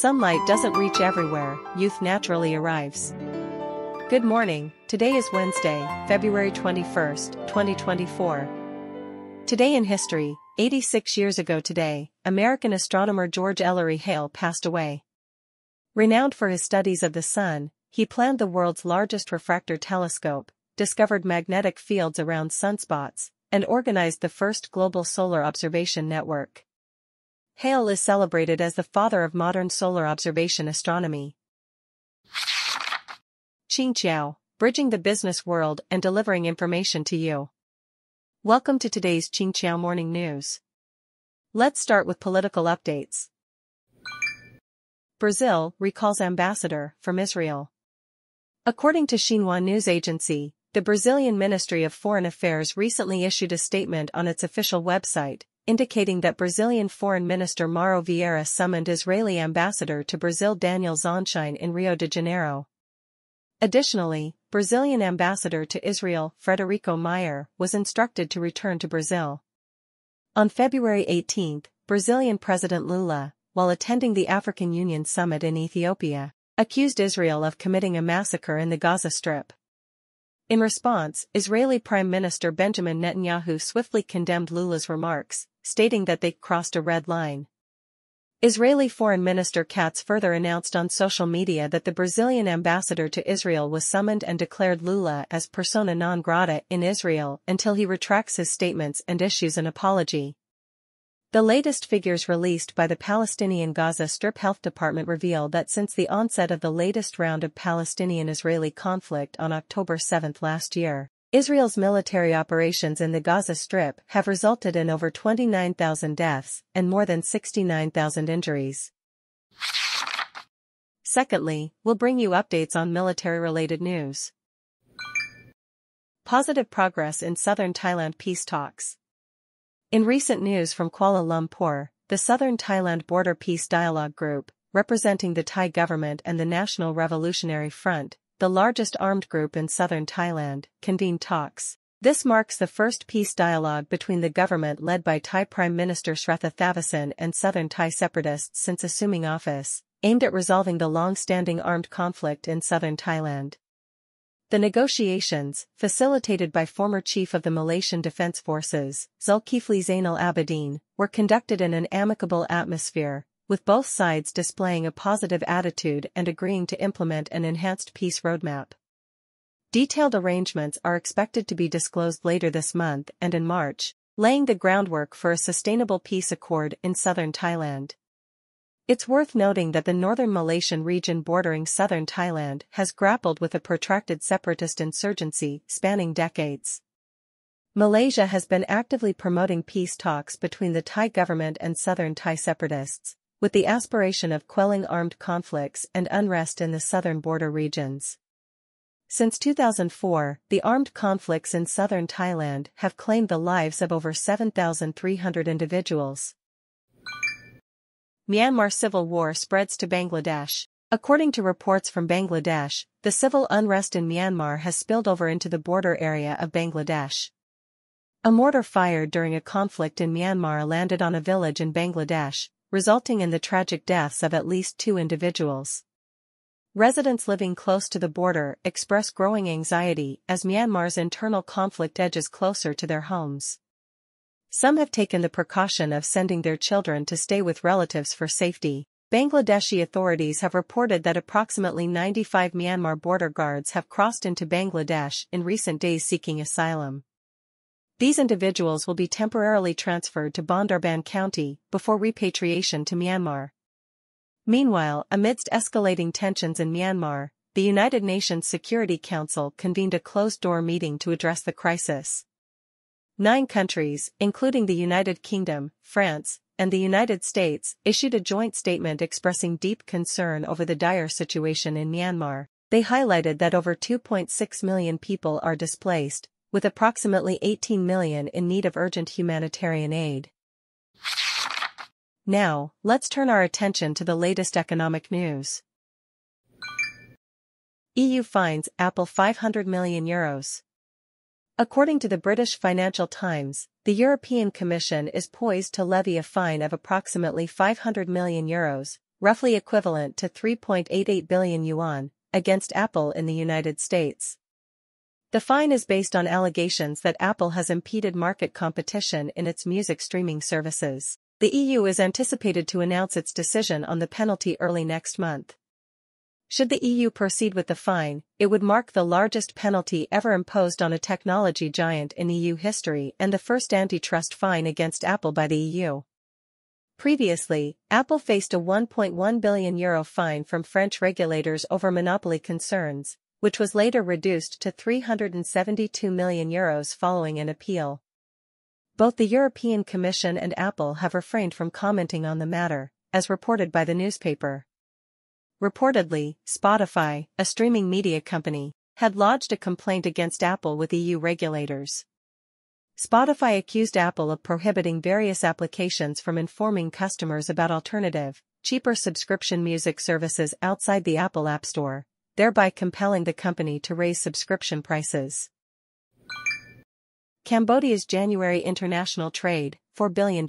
Sunlight doesn't reach everywhere, youth naturally arrives. Good morning, today is Wednesday, February 21, 2024. Today in history, 86 years ago today, American astronomer George Ellery Hale passed away. Renowned for his studies of the Sun, he planned the world's largest refractor telescope, discovered magnetic fields around sunspots, and organized the first global solar observation network. Hale is celebrated as the father of modern solar observation astronomy. Qingqiao, bridging the business world and delivering information to you. Welcome to today's Qingqiao Morning News. Let's start with political updates. Brazil recalls ambassador from Israel. According to Xinhua news agency, the Brazilian Ministry of Foreign Affairs recently issued a statement on its official website, indicating that Brazilian Foreign Minister Mauro Vieira summoned Israeli ambassador to Brazil Daniel Zonshine in Rio de Janeiro. Additionally, Brazilian ambassador to Israel Frederico Meyer was instructed to return to Brazil. On February 18, Brazilian President Lula, while attending the African Union summit in Ethiopia, accused Israel of committing a massacre in the Gaza Strip. In response, Israeli Prime Minister Benjamin Netanyahu swiftly condemned Lula's remarks, stating that they crossed a red line. Israeli Foreign Minister Katz further announced on social media that the Brazilian ambassador to Israel was summoned and declared Lula as persona non grata in Israel until he retracts his statements and issues an apology. The latest figures released by the Palestinian Gaza Strip Health Department reveal that since the onset of the latest round of Palestinian-Israeli conflict on October 7 last year, Israel's military operations in the Gaza Strip have resulted in over 29,000 deaths and more than 69,000 injuries. Secondly, we'll bring you updates on military-related news. Positive progress in southern Thailand peace talks. In recent news from Kuala Lumpur, the Southern Thailand Border Peace Dialogue Group, representing the Thai government and the National Revolutionary Front, the largest armed group in southern Thailand, convened talks. This marks the first peace dialogue between the government led by Thai Prime Minister Srettha Thavisin and southern Thai separatists since assuming office, aimed at resolving the long-standing armed conflict in southern Thailand. The negotiations, facilitated by former chief of the Malaysian Defense Forces, Zulkifli Zainal Abidin, were conducted in an amicable atmosphere, with both sides displaying a positive attitude and agreeing to implement an enhanced peace roadmap. Detailed arrangements are expected to be disclosed later this month and in March, laying the groundwork for a sustainable peace accord in southern Thailand. It's worth noting that the northern Malaysian region bordering southern Thailand has grappled with a protracted separatist insurgency spanning decades. Malaysia has been actively promoting peace talks between the Thai government and southern Thai separatists, with the aspiration of quelling armed conflicts and unrest in the southern border regions. Since 2004, the armed conflicts in southern Thailand have claimed the lives of over 7,300 individuals. Myanmar civil war spreads to Bangladesh. According to reports from Bangladesh, the civil unrest in Myanmar has spilled over into the border area of Bangladesh. A mortar fired during a conflict in Myanmar landed on a village in Bangladesh, resulting in the tragic deaths of at least two individuals. Residents living close to the border express growing anxiety as Myanmar's internal conflict edges closer to their homes. Some have taken the precaution of sending their children to stay with relatives for safety. Bangladeshi authorities have reported that approximately 95 Myanmar border guards have crossed into Bangladesh in recent days seeking asylum. These individuals will be temporarily transferred to Bondarban County before repatriation to Myanmar. Meanwhile, amidst escalating tensions in Myanmar, the United Nations Security Council convened a closed-door meeting to address the crisis. Nine countries, including the United Kingdom, France, and the United States, issued a joint statement expressing deep concern over the dire situation in Myanmar. They highlighted that over 2.6 million people are displaced, with approximately 18 million in need of urgent humanitarian aid. Now, let's turn our attention to the latest economic news. EU fines Apple 500 million euros. According to the British Financial Times, the European Commission is poised to levy a fine of approximately 500 million euros, roughly equivalent to 3.88 billion yuan, against Apple in the United States. The fine is based on allegations that Apple has impeded market competition in its music streaming services. The EU is anticipated to announce its decision on the penalty early next month. Should the EU proceed with the fine, it would mark the largest penalty ever imposed on a technology giant in EU history and the first antitrust fine against Apple by the EU. Previously, Apple faced a 1.1 billion euro fine from French regulators over monopoly concerns, which was later reduced to 372 million euros following an appeal. Both the European Commission and Apple have refrained from commenting on the matter, as reported by the newspaper. Reportedly, Spotify, a streaming media company, had lodged a complaint against Apple with EU regulators. Spotify accused Apple of prohibiting various applications from informing customers about alternative, cheaper subscription music services outside the Apple App Store thereby compelling the company to raise subscription prices. Cambodia's January international trade, $4 billion.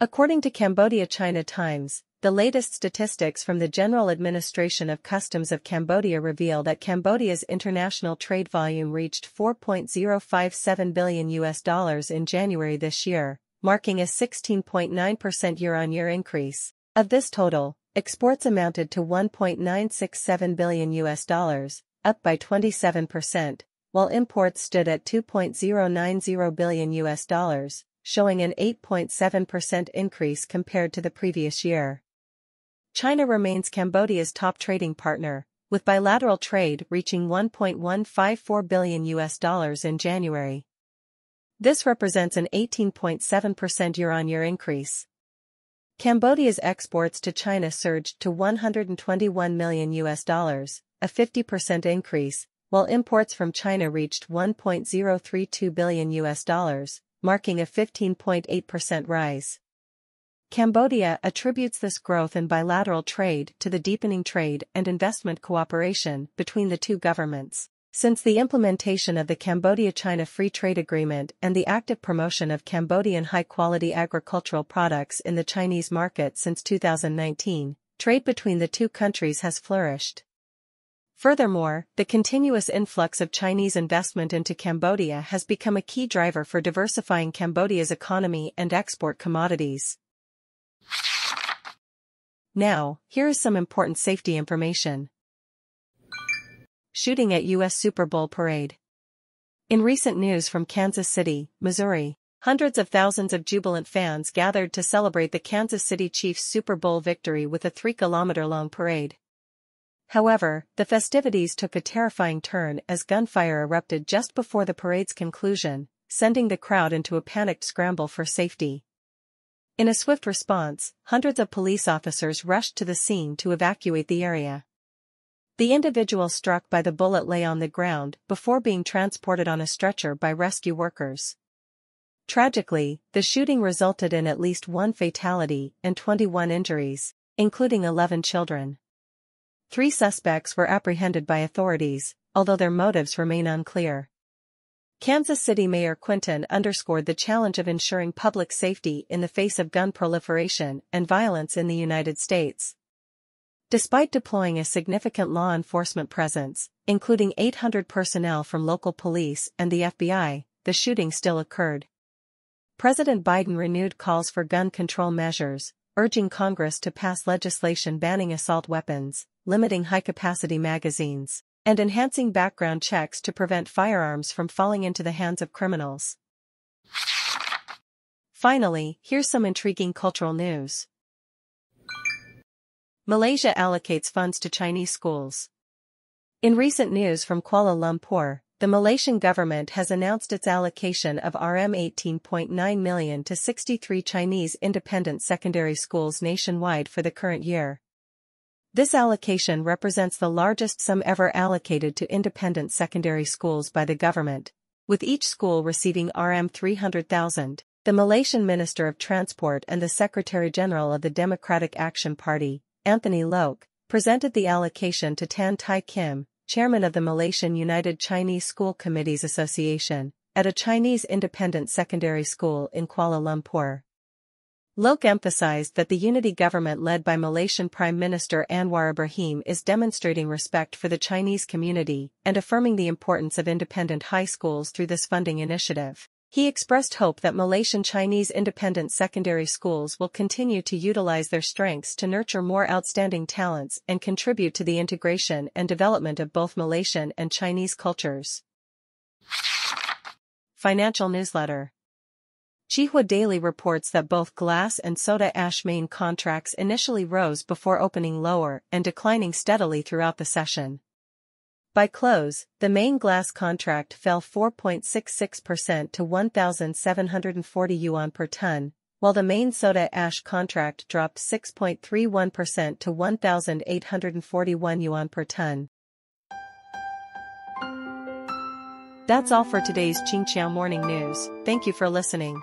According to Cambodia China Times, the latest statistics from the General Administration of Customs of Cambodia reveal that Cambodia's international trade volume reached 4.057 billion US dollars in January this year, marking a 16.9% year-on-year increase. Of this total, Exports amounted to 1.967 billion US dollars, up by 27%, while imports stood at 2.090 billion US dollars, showing an 8.7% increase compared to the previous year. China remains Cambodia's top trading partner, with bilateral trade reaching 1.154 billion US dollars in January. This represents an 18.7% year-on-year increase. Cambodia's exports to China surged to 121 million US dollars, a 50% increase, while imports from China reached 1.032 billion US dollars, marking a 15.8% rise. Cambodia attributes this growth in bilateral trade to the deepening trade and investment cooperation between the two governments. Since the implementation of the Cambodia-China Free Trade Agreement and the active promotion of Cambodian high-quality agricultural products in the Chinese market since 2019, trade between the two countries has flourished. Furthermore, the continuous influx of Chinese investment into Cambodia has become a key driver for diversifying Cambodia's economy and export commodities. Now, here is some important safety information shooting at U.S. Super Bowl parade. In recent news from Kansas City, Missouri, hundreds of thousands of jubilant fans gathered to celebrate the Kansas City Chiefs Super Bowl victory with a three-kilometer-long parade. However, the festivities took a terrifying turn as gunfire erupted just before the parade's conclusion, sending the crowd into a panicked scramble for safety. In a swift response, hundreds of police officers rushed to the scene to evacuate the area. The individual struck by the bullet lay on the ground before being transported on a stretcher by rescue workers. Tragically, the shooting resulted in at least one fatality and 21 injuries, including 11 children. Three suspects were apprehended by authorities, although their motives remain unclear. Kansas City Mayor Quinton underscored the challenge of ensuring public safety in the face of gun proliferation and violence in the United States Despite deploying a significant law enforcement presence, including 800 personnel from local police and the FBI, the shooting still occurred. President Biden renewed calls for gun control measures, urging Congress to pass legislation banning assault weapons, limiting high-capacity magazines, and enhancing background checks to prevent firearms from falling into the hands of criminals. Finally, here's some intriguing cultural news. Malaysia allocates funds to Chinese schools. In recent news from Kuala Lumpur, the Malaysian government has announced its allocation of RM18.9 million to 63 Chinese independent secondary schools nationwide for the current year. This allocation represents the largest sum ever allocated to independent secondary schools by the government, with each school receiving RM 300,000. The Malaysian Minister of Transport and the Secretary General of the Democratic Action Party, Anthony Loke presented the allocation to Tan Tai Kim, chairman of the Malaysian United Chinese School Committees Association, at a Chinese independent secondary school in Kuala Lumpur. Loke emphasized that the unity government led by Malaysian Prime Minister Anwar Ibrahim is demonstrating respect for the Chinese community and affirming the importance of independent high schools through this funding initiative. He expressed hope that Malaysian Chinese independent secondary schools will continue to utilize their strengths to nurture more outstanding talents and contribute to the integration and development of both Malaysian and Chinese cultures. Financial Newsletter Chihua Daily reports that both glass and soda ash main contracts initially rose before opening lower and declining steadily throughout the session. By close, the main glass contract fell 4.66% to 1,740 yuan per ton, while the main soda ash contract dropped 6.31% to 1,841 yuan per ton. That's all for today's Qingqiao Morning News. Thank you for listening.